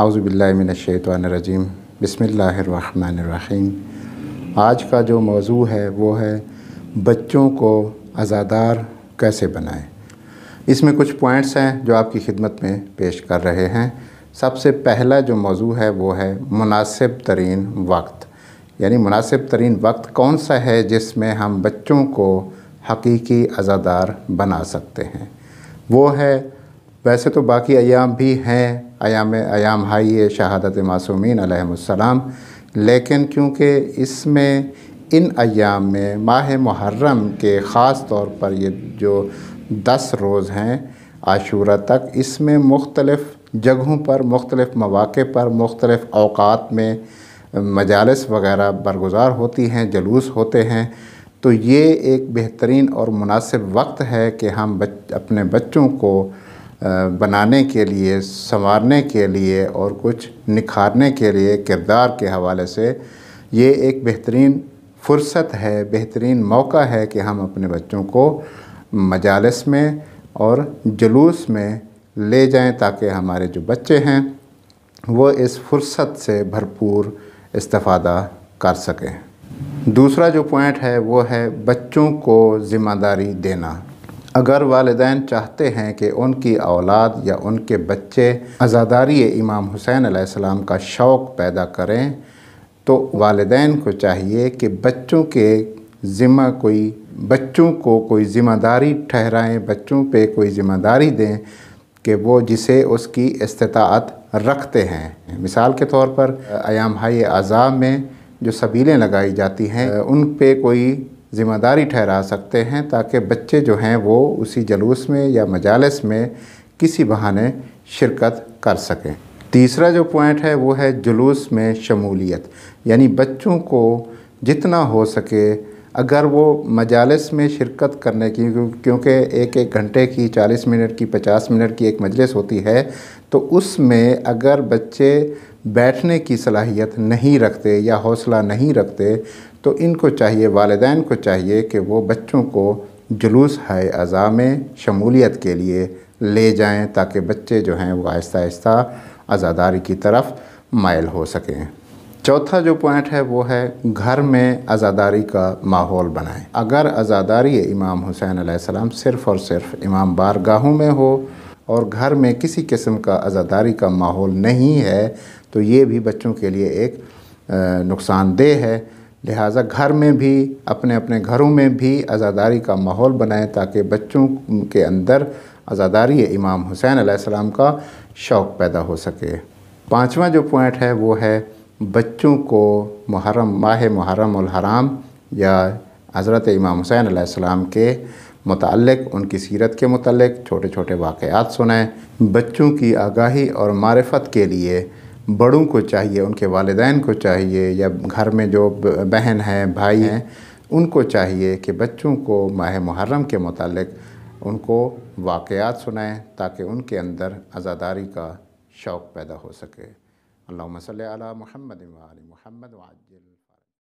आउज़बिल्लाशैतरजीम बसमीम आज का जो मौजू है वो है बच्चों को आज़ादार कैसे बनाएं इसमें कुछ पॉइंट्स हैं जो आपकी खिदमत में पेश कर रहे हैं सबसे पहला जो मौजू है वो है मुनासिब तरीन वक्त यानी मुनासिब तरीन वक्त कौन सा है जिसमें हम बच्चों को हकीकी आज़ादार बना सकते हैं वो है वैसे तो बाकी अयाम भी हैं अयाम अयाम हाई शहादत मासूमिन अलहसम लेकिन क्योंकि इसमें इन अयाम में माह मुहर्रम के ख़ास तौर पर ये जो दस रोज़ हैं आशूरा तक इसमें मुख्तलफ़ जगहों पर मुख्तलफ मौाक़े पर मुख्तलफ़ अवकात में मजालस वगैरह बरगुज़ार होती हैं जलूस होते हैं तो ये एक बेहतरीन और मुनासिब वक्त है कि हम बच, अपने बच्चों को बनाने के लिए संवारने के लिए और कुछ निखारने के लिए किरदार के हवाले से ये एक बेहतरीन फुर्सत है बेहतरीन मौका है कि हम अपने बच्चों को मजालस में और जुलूस में ले जाएं ताकि हमारे जो बच्चे हैं वो इस फुर्सत से भरपूर इस्तादा कर सकें दूसरा जो पॉइंट है वो है बच्चों को ज़िम्मेदारी देना अगर वालदान चाहते हैं कि उनकी औलाद या उनके बच्चे आज़ादारी इमाम हुसैन आसमाम का शौक़ पैदा करें तो वालदेन को चाहिए कि बच्चों के ज़िम्मा कोई बच्चों को कोई ज़िम्मेदारी ठहराएं बच्चों पे कोई ज़िम्मेदारी दें कि वो जिसे उसकी इस्तात रखते हैं मिसाल के तौर पर अयाम हाई अज़ा में जो सबीलें लगाई जाती हैं उन पे कोई ज़िम्मेदारी ठहरा सकते हैं ताकि बच्चे जो हैं वो उसी जलूस में या मजालस में किसी बहाने शिरकत कर सकें तीसरा जो पॉइंट है वो है जुलूस में शमूलियत यानी बच्चों को जितना हो सके अगर वो मजालस में शिरकत करने की क्योंकि एक एक घंटे की चालीस मिनट की पचास मिनट की एक मजलिस होती है तो उसमें अगर बच्चे बैठने की सलाहियत नहीं रखते या हौसला नहीं रखते तो इनको चाहिए वालदान को चाहिए कि वो बच्चों को जुलूस है अज़ा में शमूलियत के लिए ले जाएँ ताकि बच्चे जो हैं वो आहिस्ता आहिस्ता आज़ादारी की तरफ मायल हो सकें चौथा जो पॉइंट है वो है घर में आज़ादारी का माहौल बनाएं अगर आज़ादारी इमाम हुसैन आसमाम सिर्फ़ और सिर्फ इमाम बारगाहों में हो और घर में किसी किस्म का आज़ादारी का माहौल नहीं है तो ये भी बच्चों के लिए एक नुकसानदेह है लिहाजा घर में भी अपने अपने घरों में भी आज़ादारी का माहौल बनाएं ताकि बच्चों के अंदर आज़ादारी इमाम हुसैन आसमाम का शौक़ पैदा हो सके पाँचवा जो पॉइंट है वो है बच्चों को मुहरम माह मुहरम हराम या हज़रत इमाम हुसैन आसमाम के मतलब उनकी सीरत के मतलब छोटे छोटे वाक़ात सुनाएं बच्चों की आगाही और मारफत के लिए बड़ों को चाहिए उनके वालदान को चाहिए या घर में जो बहन हैं भाई हैं उनको चाहिए कि बच्चों को माह मुहर्रम के मतलब उनको वाक़ात सुनाएं ताकि उनके अंदर आज़ादारी का शौक़ पैदा हो सके اللهم صل على محمد وعلى محمد وعجل